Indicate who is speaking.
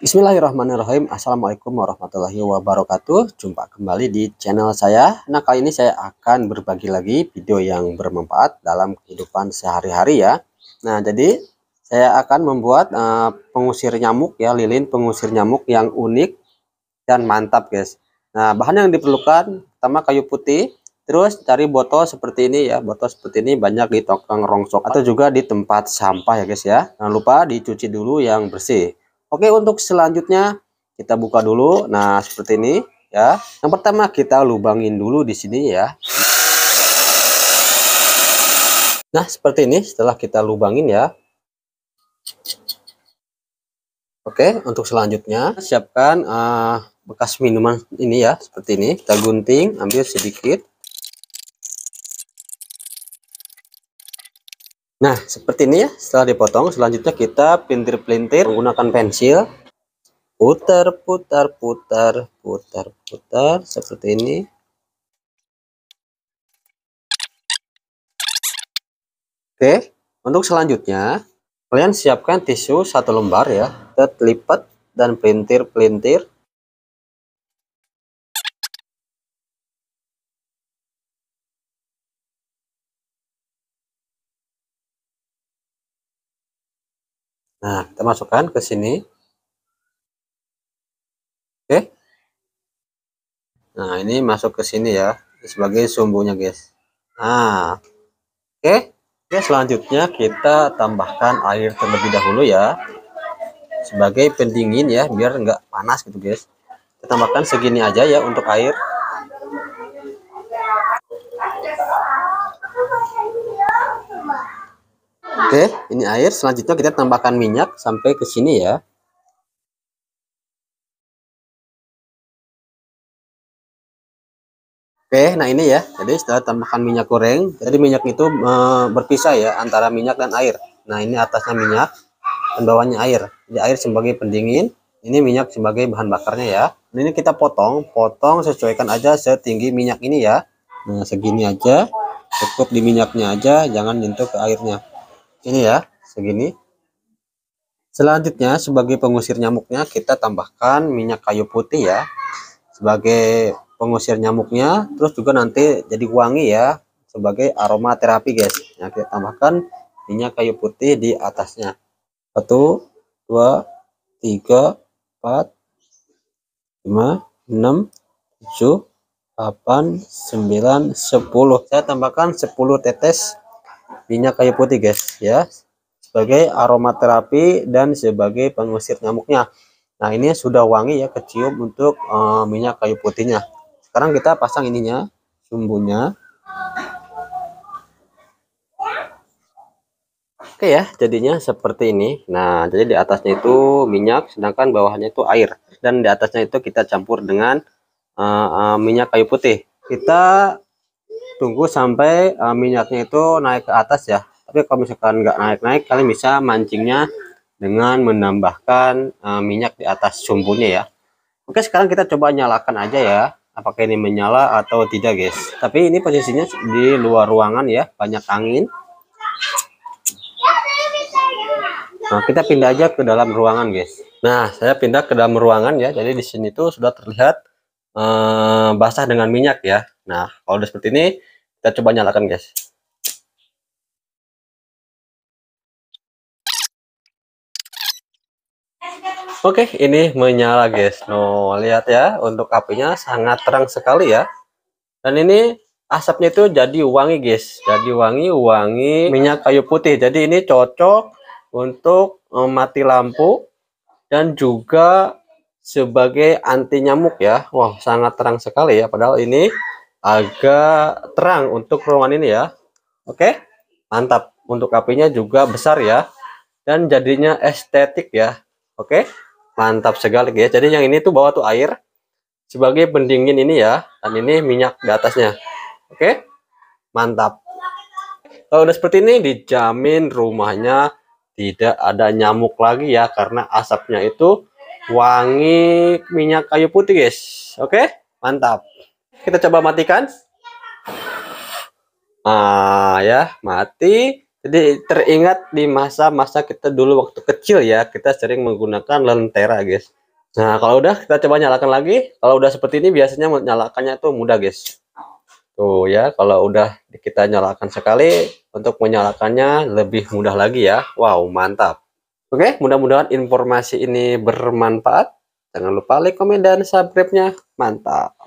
Speaker 1: Bismillahirrahmanirrahim Assalamualaikum warahmatullahi wabarakatuh Jumpa kembali di channel saya Nah kali ini saya akan berbagi lagi video yang bermanfaat dalam kehidupan sehari-hari ya Nah jadi saya akan membuat uh, pengusir nyamuk ya Lilin pengusir nyamuk yang unik dan mantap guys Nah bahan yang diperlukan pertama kayu putih Terus cari botol seperti ini ya, botol seperti ini banyak di tokang rongsok atau juga di tempat sampah ya guys ya. Jangan lupa dicuci dulu yang bersih. Oke, untuk selanjutnya kita buka dulu. Nah, seperti ini ya. Yang pertama kita lubangin dulu di sini ya. Nah, seperti ini setelah kita lubangin ya. Oke, untuk selanjutnya siapkan uh, bekas minuman ini ya, seperti ini. Kita gunting, ambil sedikit. Nah, seperti ini ya. Setelah dipotong, selanjutnya kita pintir-pintir menggunakan pensil. Putar, putar, putar, putar, putar. Seperti ini. Oke, untuk selanjutnya, kalian siapkan tisu satu lembar ya. Kita lipat dan pelintir-pelintir. Nah, kita masukkan ke sini. Oke. Nah, ini masuk ke sini ya sebagai sumbunya, guys. Nah. Oke. Oke, selanjutnya kita tambahkan air terlebih dahulu ya. Sebagai pendingin ya, biar enggak panas gitu, guys. Kita tambahkan segini aja ya untuk air. Oke, ini air. Selanjutnya kita tambahkan minyak sampai ke sini ya. Oke, nah ini ya. Jadi setelah tambahkan minyak goreng, jadi minyak itu e, berpisah ya antara minyak dan air. Nah, ini atasnya minyak dan bawahnya air. Jadi air sebagai pendingin, ini minyak sebagai bahan bakarnya ya. Nah, ini kita potong, potong sesuaikan aja setinggi minyak ini ya. Nah, segini aja. Cukup di minyaknya aja, jangan nyentuh ke airnya ini ya segini selanjutnya sebagai pengusir nyamuknya kita tambahkan minyak kayu putih ya sebagai pengusir nyamuknya terus juga nanti jadi wangi ya sebagai aroma terapi guys Ya kita tambahkan minyak kayu putih di atasnya satu dua tiga empat lima enam tujuh delapan sembilan sepuluh saya tambahkan sepuluh tetes minyak kayu putih guys ya sebagai aromaterapi dan sebagai pengusir nyamuknya nah ini sudah wangi ya kecium untuk uh, minyak kayu putihnya sekarang kita pasang ininya sumbunya oke ya jadinya seperti ini nah jadi di atasnya itu minyak sedangkan bawahnya itu air dan di atasnya itu kita campur dengan uh, uh, minyak kayu putih kita tunggu sampai uh, minyaknya itu naik ke atas ya tapi kalau misalkan nggak naik-naik kalian bisa mancingnya dengan menambahkan uh, minyak di atas sumbunya ya oke sekarang kita coba nyalakan aja ya apakah ini menyala atau tidak guys tapi ini posisinya di luar ruangan ya banyak angin Nah, kita pindah aja ke dalam ruangan, guys. Nah, saya pindah ke dalam ruangan ya. Jadi di sini tuh sudah terlihat uh, basah dengan minyak ya. Nah, kalau udah seperti ini, kita coba nyalakan guys Oke, okay, ini menyala guys. No, lihat ya, untuk apinya sangat terang sekali ya. Dan ini asapnya itu jadi wangi guys. Jadi wangi, wangi minyak kayu putih. Jadi ini cocok untuk eh, mati lampu dan juga sebagai anti nyamuk ya. Wah, sangat terang sekali ya. Padahal ini agak terang untuk ruangan ini ya. Oke, mantap. Untuk apinya juga besar ya. Dan jadinya estetik ya. Oke, mantap sekali ya. Jadi yang ini tuh bawa tuh air sebagai pendingin ini ya. Dan ini minyak di atasnya. Oke, mantap. Kalau udah seperti ini dijamin rumahnya tidak ada nyamuk lagi ya. Karena asapnya itu wangi minyak kayu putih guys. Oke, mantap. Kita coba matikan. Ah ya, mati. Jadi teringat di masa-masa kita dulu waktu kecil ya, kita sering menggunakan lentera, guys. Nah, kalau udah kita coba nyalakan lagi. Kalau udah seperti ini biasanya menyalakannya tuh mudah, guys. Tuh ya, kalau udah kita nyalakan sekali, untuk menyalakannya lebih mudah lagi ya. Wow, mantap. Oke, mudah-mudahan informasi ini bermanfaat. Jangan lupa like, komen, dan subscribe-nya. Mantap.